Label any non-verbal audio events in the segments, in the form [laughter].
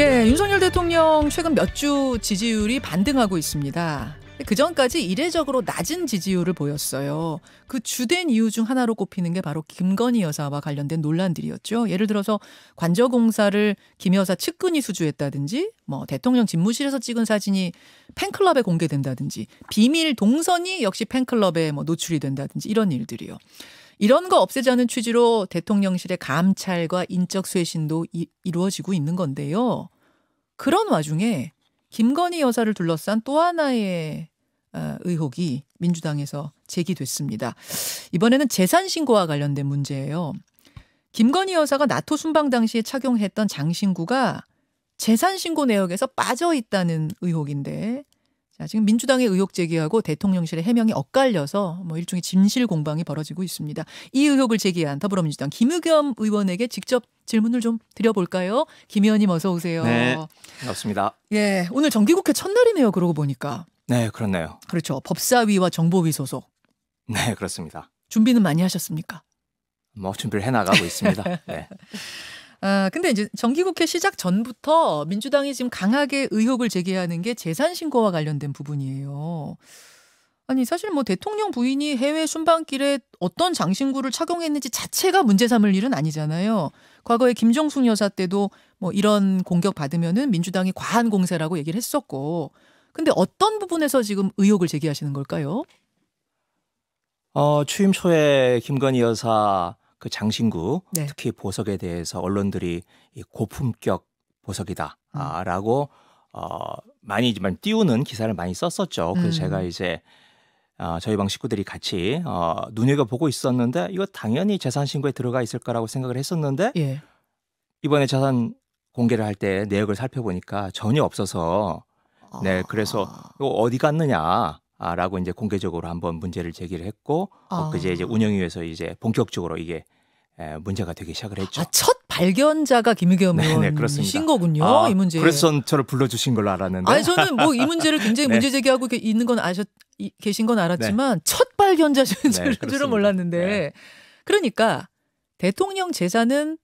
예, 윤석열 대통령 최근 몇 주 지지율이 반등하고 있습니다. 그 전까지 이례적으로 낮은 지지율을 보였어요. 그 주된 이유 중 하나로 꼽히는 게 바로 김건희 여사와 관련된 논란들이었죠. 예를 들어서 관저공사를 김 여사 측근이 수주했다든지, 뭐 대통령 집무실에서 찍은 사진이 팬클럽에 공개된다든지, 비밀 동선이 역시 팬클럽에 뭐 노출이 된다든지 이런 일들이요. 이런 거 없애자는 취지로 대통령실의 감찰과 인적 쇄신도 이, 이루어지고 있는 건데요. 그런 와중에 김건희 여사를 둘러싼 또 하나의 어, 의혹이 민주당에서 제기됐습니다. 이번에는 재산 신고와 관련된 문제예요. 김건희 여사가 나토 순방 당시에 착용했던 장신구가 재산 신고 내역에서 빠져 있다는 의혹인데 자, 지금 민주당의 의혹 제기하고 대통령실의 해명이 엇갈려서 뭐 일종의 진실 공방이 벌어지고 있습니다. 이 의혹을 제기한 더불어민주당 김의겸 의원에게 직접 질문을 좀 드려볼까요? 김 의원님 어서 오세요. 네, 반갑습니다. 예, 오늘 정기국회 첫날이네요. 그러고 보니까. 네, 그렇네요. 그렇죠. 법사위와 정보위 소속. 네, 그렇습니다. 준비는 많이 하셨습니까? 뭐 준비를 해나가고 있습니다. [laughs] 네. 아, 근데 이제 정기국회 시작 전부터 민주당이 지금 강하게 의혹을 제기하는 게 재산 신고와 관련된 부분이에요. 아니 사실 뭐 대통령 부인이 해외 순방길에 어떤 장신구를 착용했는지 자체가 문제 삼을 일은 아니잖아요. 과거에 김정숙 여사 때도 뭐 이런 공격 받으면은 민주당이 과한 공세라고 얘기를 했었고. 근데 어떤 부분에서 지금 의혹을 제기하시는 걸까요? 어, 취임 초에 김건희 여사 그 장신구 네. 특히 보석에 대해서 언론들이 이 고품격 보석이다라고 음. 아, 어, 많이지만 띄우는 기사를 많이 썼었죠. 그래서 음. 제가 이제 어, 저희 방 식구들이 같이 어, 눈여겨 보고 있었는데 이거 당연히 재산 신고에 들어가 있을 거라고 생각을 했었는데 예. 이번에 재산 공개를 할 때 내역을 살펴보니까 전혀 없어서 네 아. 그래서 이거 어디 갔느냐 아라고 이제 공개적으로 한번 문제를 제기를 했고 어, 아. 엊그제 이제 운영위에서 이제 본격적으로 이게 문제가 되기 시작을 했죠. 아, 첫 발견자가 김의겸 네, 네, 의원이신 거군요. 아, 이 문제. 그래서 저를 불러주신 걸로 알았는데. 아니 저는 뭐 이 문제를 굉장히 [laughs] 네. 문제 제기하고 있는 건 아셨 이, 계신 건 알았지만 네. 첫 발견자신 네, 줄은 몰랐는데. 그러니까 대통령 제자는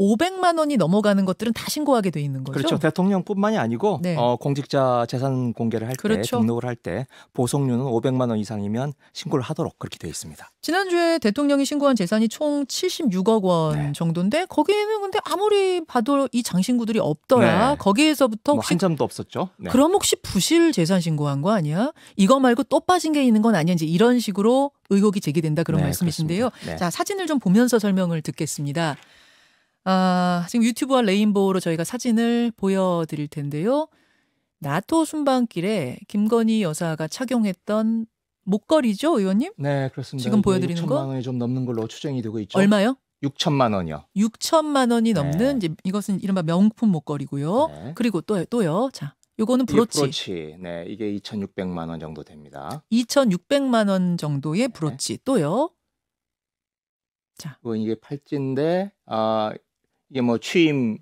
500만 원이 넘어가는 것들은 다 신고하게 돼 있는 거죠. 그렇죠. 대통령뿐만이 아니고 네. 어, 공직자 재산 공개를 할때 그렇죠. 등록을 할 때 보석료는 500만 원 이상이면 신고를 하도록 그렇게 돼 있습니다. 지난주에 대통령이 신고한 재산이 총 76억 원 네. 정도인데 거기에는 근데 아무리 봐도 이 장신구들이 없더라. 네. 거기에서부터 뭐 혹시 뭐한 점도 없었죠. 네. 그럼 혹시 부실 재산 신고한 거 아니야? 이거 말고 또 빠진 게 있는 건 아니야? 이 이런 식으로 의혹이 제기된다 그런 네, 말씀이신데요. 네. 자 사진을 좀 보면서 설명을 듣겠습니다. 아, 지금 유튜브와 레인보우로 저희가 사진을 보여드릴 텐데요. 나토 순방길에 김건희 여사가 착용했던 목걸이죠, 의원님? 네, 그렇습니다. 지금 보여드리는 6천만 거? 6천만 원이 좀 넘는 걸로 추정이 되고 있죠. 얼마요? 6천만 원이요. 6천만 원이 네. 넘는 네. 이제 이것은 이른바 명품 목걸이고요. 네. 그리고 또 또요. 자, 요거는 브로치. 브로치. 네, 이게 2,600만 원 정도 됩니다. 2,600만 원 정도의 네. 브로치 네. 또요. 자, 이건 이게 팔찌인데 아 이게 뭐취임1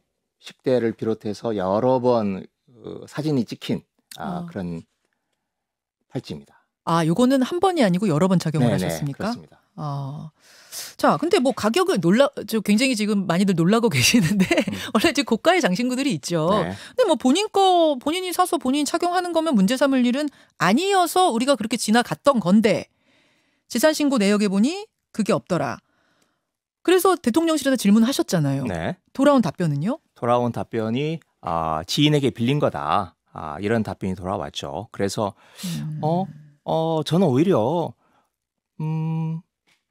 0대를 비롯해서 여러 번 어, 사진이 찍힌 아, 어. 그런 팔찌입니다. 아, 요거는 한 번이 아니고 여러 번 착용을 네네, 하셨습니까? 그렇습니다. 아. 자, 근데 뭐 가격을 놀라, 저 굉장히 지금 많이들 놀라고 [laughs] 계시는데 음. 원래 이제 고가의 장신구들이 있죠. 네. 근데 뭐 본인 거 본인이 사서 본인 이 착용하는 거면 문제 삼을 일은 아니어서 우리가 그렇게 지나갔던 건데 재산 신고 내역에 보니 그게 없더라. 그래서 대통령실에서 질문하셨잖아요. 네. 돌아온 답변은요? 돌아온 답변이 아, 지인에게 빌린 거다. 아, 이런 답변이 돌아왔죠. 그래서 음. 어, 어, 저는 오히려 음,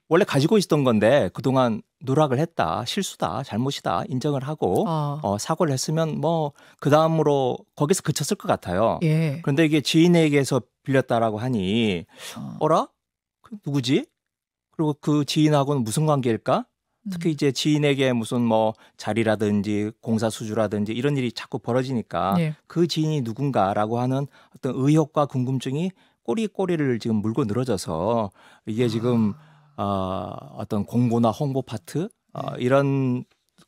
원래 가지고 있었던 건데 그동안 누락을 했다, 실수다, 잘못이다 인정을 하고 아. 어, 사고를 했으면 뭐그 다음으로 거기서 그쳤을 것 같아요. 예. 그런데 이게 지인에게서 빌렸다라고 하니 어. 어라 그 누구지? 그리고 그 지인하고는 무슨 관계일까? 특히 이제 지인에게 무슨 뭐 자리라든지 공사 수주라든지 이런 일이 자꾸 벌어지니까 네. 그 지인이 누군가라고 하는 어떤 의혹과 궁금증이 꼬리 꼬리를 지금 물고 늘어져서 이게 아. 지금 아. 어, 어떤 공고나 홍보 파트 어, 네. 이런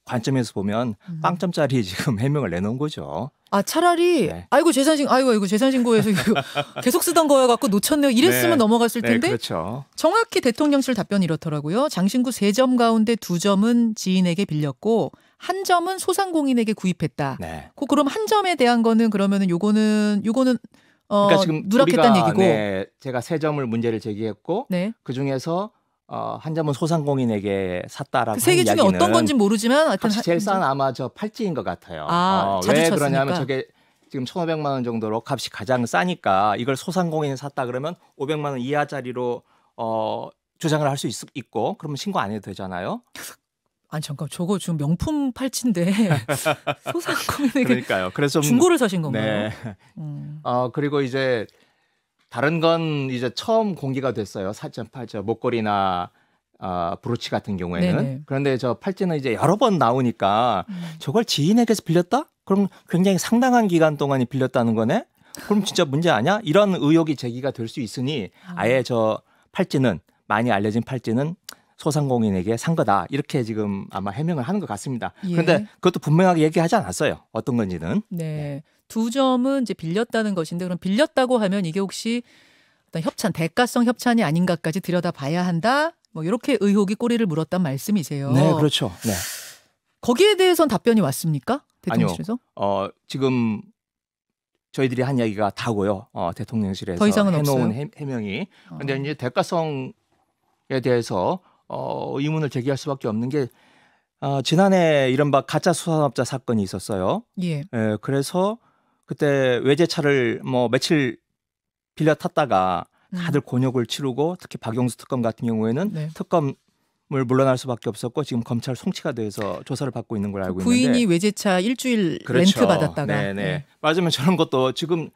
관점에서 보면 음. 빵점짜리 [laughs] 지금 해명을 내놓은 거죠. 아 차라리 네. 아이고 재산신 고 아이고 이거 재산신고해서 이거 [laughs] 계속 쓰던 거여 갖고 놓쳤네요. 이랬으면 네. 넘어갔을 네, 텐데. 네, 그렇죠. 정확히 대통령실 답변이 이렇더라고요. 장신구 세 점 가운데 두점은 지인에게 빌렸고 한 점은 소상공인에게 구입했다. 네. 그 그럼 한 점에 대한 거는 그러면은 요거는 요거는 어 그러니까 지금 누락했다는 얘기고. 네, 제가 세 점을 문제를 제기했고 네. 그 중에서 어, 한자문 소상공인에게 샀다라고 그세계 중에 어떤 건지 모르지만 값이 제일 싼 아마 저 팔찌인 것 같아요. 아, 어, 왜 쳤으니까. 그러냐면 저게 지금 1,500만 원 정도로 값이 가장 싸니까 이걸 소상공인에 샀다 그러면 500만 원 이하짜리로 어, 주장을 할 수 있고 그러면 신고 안 해도 되잖아요. 아니 잠깐 저거 지금 명품 팔찌인데 [laughs] 소상공인에게 그러니까요. 그래서 중고를 사신 건가요? 네. 음. 어 그리고 이제 다른 건 이제 처음 공개가 됐어요. 4.8저 목걸이나 아, 어, 브로치 같은 경우에는. 네네. 그런데 저 팔찌는 이제 여러 번 나오니까 음. 저걸 지인에게서 빌렸다? 그럼 굉장히 상당한 기간 동안이 빌렸다는 거네? 그럼 진짜 문제 아니야? 이런 의혹이 제기가 될 수 있으니 아. 아예 저 팔찌는 많이 알려진 팔찌는 소상공인에게 산 거다 이렇게 지금 아마 해명을 하는 것 같습니다. 예. 그런데 그것도 분명하게 얘기하지 않았어요. 어떤 건지는. 네. 네. 두 점은 이제 빌렸다는 것인데 그럼 빌렸다고 하면 이게 혹시 어떤 협찬 대가성 협찬이 아닌가까지 들여다봐야 한다. 뭐 이렇게 의혹이 꼬리를 물었단 말씀이세요. 네, 그렇죠. 네. 거기에 대해선 답변이 왔습니까? 대통령실에서? 아니요. 어, 지금 저희들이 한 이야기가 다고요. 어, 대통령실에서 더 이상은 해놓은 없어요? 해명이. 어. 근데 어. 이제 대가성에 대해서 어, 의문을 제기할 수밖에 없는 게 어, 지난해 이른바 가짜 수산업자 사건이 있었어요. 예. 예 그래서 그때 외제차를 뭐 며칠 빌려 탔다가 음. 다들 곤욕을 치르고 특히 박영수 특검 같은 경우에는 네. 특검을 물러날 수밖에 없었고 지금 검찰 송치가 돼서 조사를 받고 있는 걸 그 알고 부인이 있는데 부인이 외제차 일주일 그렇죠. 렌트 받았다가 네네 네. 네. 맞으면 저런 것도 지금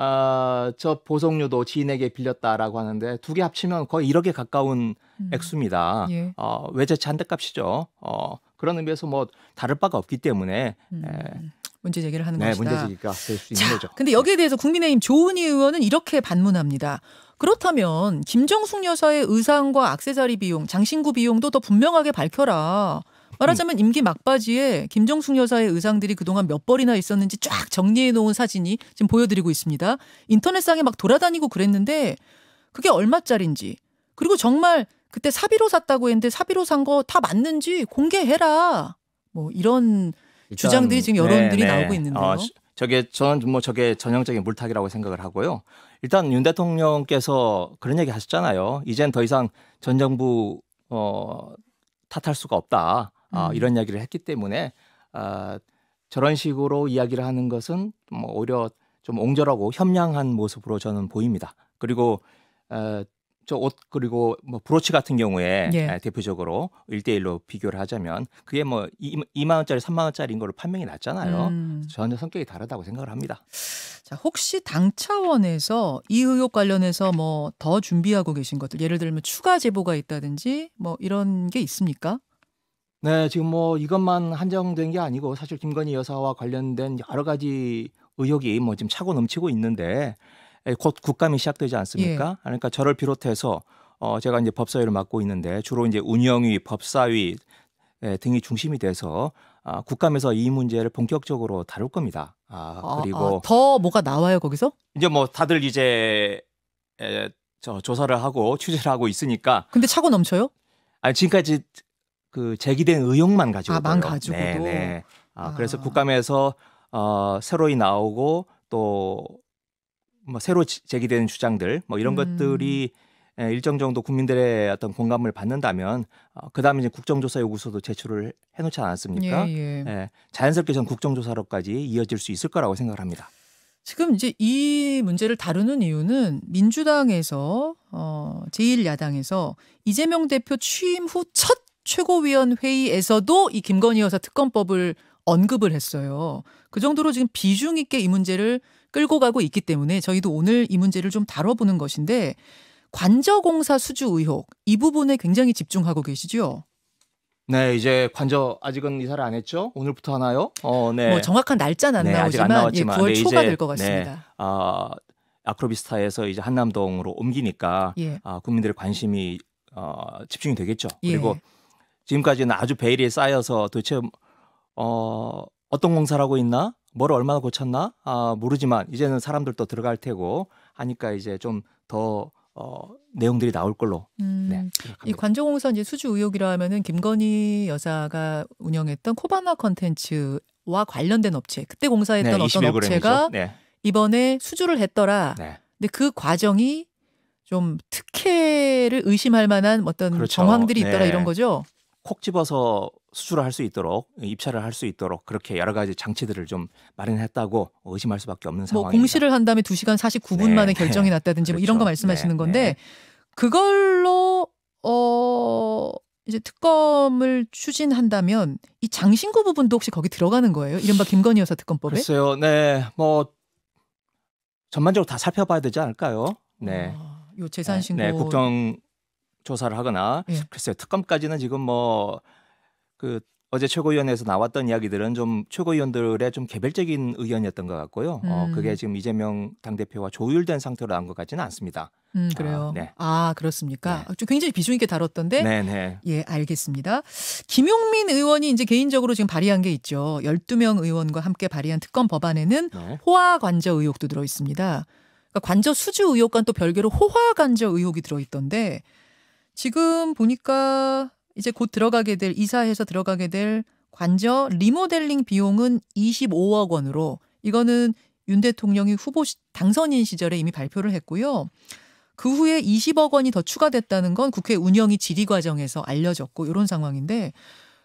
아, 어, 저 보석료도 지인에게 빌렸다라고 하는데 두 개 합치면 거의 1억에 가까운 음. 액수입니다. 예. 어, 외제차 한 대 값이죠. 어, 그런 의미에서 뭐 다를 바가 없기 때문에 예. 음. 에, 문제 제기를 하는 네, 것이다. 문제 제기가 될수 있는 거죠. 근데 여기에 대해서 국민의힘 조은희 의원은 이렇게 반문합니다. 그렇다면 김정숙 여사의 의상과 악세사리 비용, 장신구 비용도 더 분명하게 밝혀라. 말하자면 음. 임기 막바지에 김정숙 여사의 의상들이 그동안 몇 벌이나 있었는지 쫙 정리해 놓은 사진이 지금 보여드리고 있습니다. 인터넷상에 막 돌아다니고 그랬는데 그게 얼마짜린지 그리고 정말 그때 사비로 샀다고 했는데 사비로 산 거 다 맞는지 공개해라. 뭐 이런 주장들이 지금 여론들이 네네. 네. 나오고 있는데요. 어, 저게 전 뭐 저게 전형적인 물타기라고 생각을 하고요. 일단 윤 대통령께서 그런 얘기 하셨잖아요. 이젠 더 이상 전 정부 어, 탓할 수가 없다. 아, 음. 이런 이야기를 했기 때문에 아, 저런 식으로 이야기를 하는 것은 뭐 오히려 좀 옹졸하고 협량한 모습으로 저는 보입니다. 그리고 어, 저옷 그리고 뭐 브로치 같은 경우에 예. 아, 대표적으로 1대1로 비교를 하자면 그게 뭐 2, 만 원짜리, 3만 원짜리인 걸로 판명이 났잖아요. 음. 전혀 성격이 다르다고 생각을 합니다. 자, 혹시 당 차원에서 이 의혹 관련해서 뭐 더 준비하고 계신 것들 예를 들면 추가 제보가 있다든지 뭐 이런 게 있습니까? 네, 지금 뭐 이것만 한정된 게 아니고 사실 김건희 여사와 관련된 여러 가지 의혹이 뭐 지금 차고 넘치고 있는데 예, 곧 국감이 시작되지 않습니까? 예. 그러니까 저를 비롯해서 어 제가 이제 법사위를 맡고 있는데 주로 이제 운영위, 법사위 예, 등이 중심이 돼서 아, 국감에서 이 문제를 본격적으로 다룰 겁니다. 아 그리고 아, 아, 더 뭐가 나와요 거기서? 이제 뭐 다들 이제 에, 예, 저 조사를 하고 취재를 하고 있으니까. 근데 차고 넘쳐요? 아니 지금까지 그 제기된 의혹만 가지고. 아만 가지고도. 네네. 네. 아, 그래서 아. 국감에서 어, 새로이 나오고 또뭐 새로 제기되는 주장들 뭐 이런 음. 것들이 예, 일정 정도 국민들의 어떤 공감을 받는다면 어, 그다음에 이제 국정조사 요구서도 제출을 해놓지 않았습니까? 예, 예. 예, 자연스럽게 전 국정조사로까지 이어질 수 있을 거라고 생각을 합니다. 지금 이제 이 문제를 다루는 이유는 민주당에서 어, 제1야당에서 이재명 대표 취임 후 첫 최고위원 회의에서도 이 김건희 여사 특검법을 언급을 했어요. 그 정도로 지금 비중 있게 이 문제를 끌고 가고 있기 때문에 저희도 오늘 이 문제를 좀 다뤄보는 것인데 관저공사 수주 의혹 이 부분에 굉장히 집중하고 계시죠. 네, 이제 관저 아직은 이사를 안 했죠. 오늘부터 하나요? 어, 네. 뭐 정확한 날짜는 안 네, 나오지만 안 예, 9월 네, 초가 될 것 같습니다. 네, 아, 아크로비스타에서 이제 한남동으로 옮기니까 예. 아, 국민들의 관심이 어, 집중이 되겠죠. 예. 그리고 지금까지는 아주 베일이 쌓여서 도대체 어, 어떤 공사를하고 있나? 뭐를 얼마나 고쳤나 아, 모르지만 이제는 사람들도 들어갈 테고 하니까 이제 좀 더 어, 내용들이 나올 걸로. 음, 네, 이 관저공사 이제 수주 의혹이라면은 하 김건희 여사가 운영했던 코바나 컨텐츠와 관련된 업체 그때 공사했던 네, 어떤 업체가 네. 이번에 수주를 했더라. 네. 근데 그 과정이 좀 특혜를 의심할 만한 어떤 그렇죠. 정황들이 있더라 네. 이런 거죠. 콕 집어서 수출을 할 수 있도록 입찰을 할 수 있도록 그렇게 여러 가지 장치들을 좀 마련했다고 의심할 수밖에 없는 뭐 상황입니다. 공시를 한 다음에 2시간 49분 네. 만에 결정이 났다든지 뭐 그렇죠. 뭐 이런 거 말씀하시는 네. 건데 네. 그걸로 어 이제 특검을 추진한다면 이 장신구 부분도 혹시 거기 들어가는 거예요? 이른바 김건희 여사 특검법에? 글쎄요. 네. 뭐 전반적으로 다 살펴봐야 되지 않을까요? 네. 아, 요 재산 네. 신고 네, 국정 조사를 하거나 예. 글쎄요. 특검까지는 지금 뭐그 어제 최고위원회에서 나왔던 이야기들은 좀 최고위원들의 좀 개별적인 의견이었던 것 같고요. 어, 음. 어, 그게 지금 이재명 당대표와 조율된 상태로 나온 것 같지는 않습니다. 음, 그래요. 아, 네. 아 그렇습니까? 네. 어, 굉장히 비중 있게 다뤘던데. 네, 네. 예, 알겠습니다. 김용민 의원이 이제 개인적으로 지금 발의한 게 있죠. 12명 의원과 함께 발의한 특검 법안에는 네. 호화 관저 의혹도 들어 있습니다. 그러니까 관저 수주 의혹과는 또 별개로 호화 관저 의혹이 들어 있던데 지금 보니까 이제 곧 들어가게 될 이사해서 들어가게 될 관저 리모델링 비용은 25억 원으로 이거는 윤 대통령이 후보 당선인 시절에 이미 발표를 했고요. 그 후에 20억 원이 더 추가됐다는 건 국회 운영이 질의 과정에서 알려졌고 이런 상황인데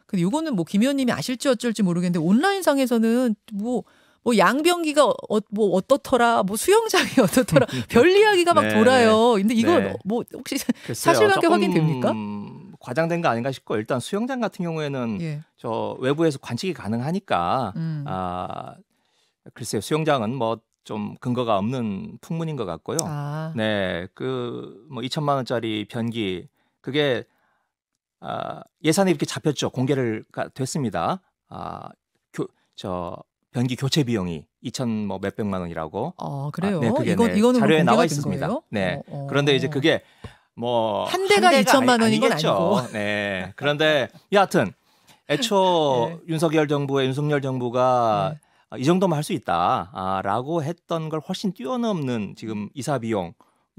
근데 요거는 뭐김 의원님이 아실지 어쩔지 모르겠는데 온라인상에서는 뭐 뭐 양병기가 어, 뭐 어떻더라, 뭐 수영장이 [laughs] 어떻더라, [laughs] 별 이야기가 막 네. 돌아요. 네. 근데 이거 네. 뭐 혹시 사실관계 확인 됩니까? 과장된 거 아닌가 싶고 일단 수영장 같은 경우에는 예. 저 외부에서 관측이 가능하니까 음. 아 글쎄요 수영장은 뭐 좀 근거가 없는 풍문인 것 같고요. 아. 네, 그 뭐 2천만 원짜리 변기 그게 아, 예산이 이렇게 잡혔죠. 공개를 됐습니다. 아, 교, 저 변기 교체 비용이 2천 뭐 몇백만 원이라고. 아, 그래요? 아, 네, 그게 이거, 네, 뭐 자료에 나와 있습니다. 거예요? 네. 어, 어. 그런데 이제 그게 뭐한 대가 2천만 원인 건 아니고. 네. 그런데 여하튼 애초 [laughs] 네. 윤석열 정부의 윤석열 정부가 네. 이정도만할 수 있다라고 아, 했던 걸 훨씬 뛰어넘는 지금 이사 비용이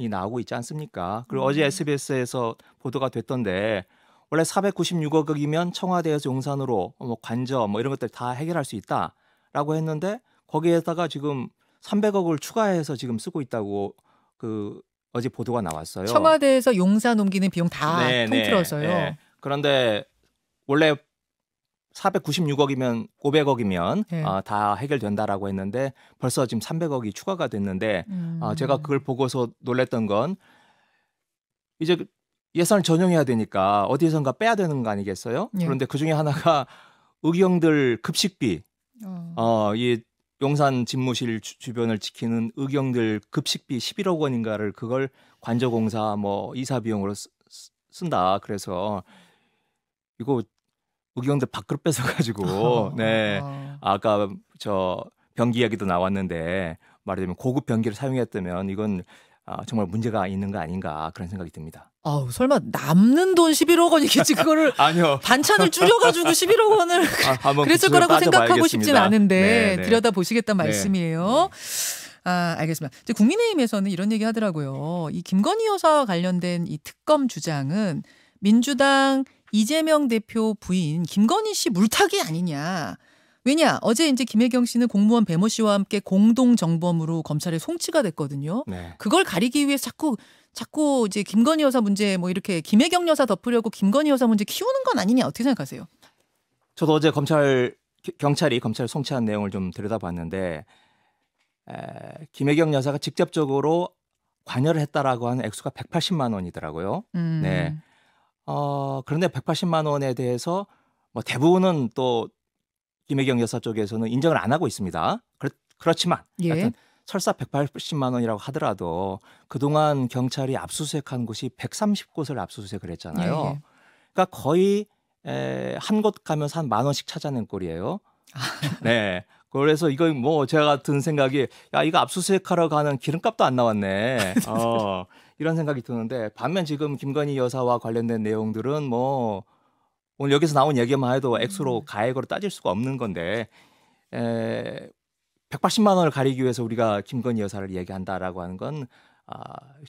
나오고 있지 않습니까? 그리고 음. 어제 SBS에서 보도가 됐던데 원래 496억이면 청와대에서 용산으로 뭐 관저 뭐 이런 것들 다 해결할 수 있다라고 했는데 거기에다가 지금 300억을 추가해서 지금 쓰고 있다고 그 어제 보도가 나왔어요. 청와대에서 용산 옮기는 비용 다 네, 네, 통틀어서요. 네. 그런데 원래 496억이면 500억이면 네. 어, 다 해결된다라고 했는데 벌써 지금 300억이 추가가 됐는데 음. 어, 제가 그걸 보고서 놀랬던 건 이제 예산을 전용해야 되니까 어디선가 빼야 되는 거 아니겠어요? 네. 그런데 그 중에 하나가 의경들 급식비, 어, 어이 용산 집무실 주, 변을 지키는 의경들 급식비 11억 원인가를 그걸 관저공사 뭐 이사 비용으로 쓰, 쓴다. 그래서 이거 의경들 밥그릇 뺏어가지고 [laughs] 어. 네 어. 아까 저 변기 이야기도 나왔는데 말하자면 고급 변기를 사용했다면 이건 아, 정말 문제가 있는 거 아닌가 그런 생각이 듭니다. 아우 설마 남는 돈 11억 원이겠지 그거를 [laughs] 아니요. 반찬을 줄여가지고 11억 원을 [laughs] 아, 그 그랬을 거라고 생각하고 싶진 않은데 네, 네. 들여다 보시겠다는 네. 말씀이에요. 네. 아, 알겠습니다. 이제 국민의힘에서는 이런 얘기 하더라고요. 이 김건희 여사와 관련된 이 특검 주장은 민주당 이재명 대표 부인 김건희 씨 물타기 아니냐. 왜냐 어제 이제 김혜경 씨는 공무원 배모 씨와 함께 공동 정범으로 검찰에 송치가 됐거든요. 네. 그걸 가리기 위해 자꾸 자꾸 이제 김건희 여사 문제 뭐 이렇게 김혜경 여사 덮으려고 김건희 여사 문제 키우는 건 아니냐 어떻게 생각하세요? 저도 어제 검찰 경찰이 검찰 송치한 내용을 좀 들여다봤는데 에, 김혜경 여사가 직접적으로 관여를 했다라고 하는 액수가 180만 원이더라고요. 음. 네. 어, 그런데 180만 원에 대해서 뭐 대부분은 또 김혜경 여사 쪽에서는 인정을 안 하고 있습니다. 그렇, 그렇지만 예. 하여튼 설사 180만 원이라고 하더라도 그동안 경찰이 압수수색한 곳이 130곳을 압수수색을 했잖아요. 예, 예. 그러니까 거의 에, 한곳 가면 한 만 원씩 찾아낸 꼴이에요. 아. [laughs] 네. 그래서 이거 뭐 제가 든 생각이 야 이거 압수수색하러 가는 기름값도 안 나왔네. 어, [laughs] 이런 생각이 드는데 반면 지금 김건희 여사와 관련된 내용들은 뭐 오늘 여기서 나온 얘기만 해도 액수로 음. 가액으로 따질 수가 없는 건데 에, 180만 원을 가리기 위해서 우리가 김건희 여사를 얘기한다라고 하는 건 아,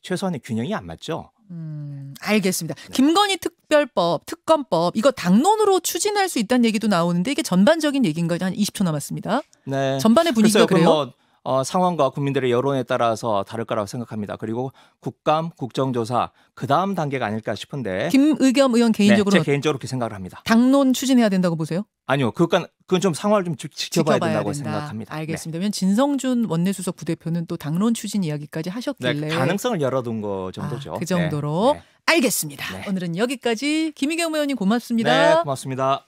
최소한의 균형이 안 맞죠. 음, 알겠습니다. 네. 김건희 특별법, 특검법 이거 당론으로 추진할 수 있다는 얘기도 나오는데 이게 전반적인 얘기인가요? 한 20초 남았습니다. 네. 전반의 분위기가 글쎄요, 그래요? 뭐 어, 상황과 국민들의 여론에 따라서 다를 거라고 생각합니다. 그리고 국감, 국정조사 그 다음 단계가 아닐까 싶은데 김의겸 의원 네, 개인적으로 네, 제 개인적으로 그렇게 생각을 합니다. 당론 추진해야 된다고 보세요? 아니요, 그건 그건 좀 상황을 좀 지켜봐야, 지켜봐야 된다고 된다. 생각합니다. 네. 알겠습니다. 면 네. 진성준 원내수석 부대표는 또 당론 추진 이야기까지 네, 하셨길래 네, 가능성을 열어둔 거 정도죠. 아, 그 정도로 알겠습니다. 오늘은 여기까지 김의겸 의원님 고맙습니다. 네, 고맙습니다.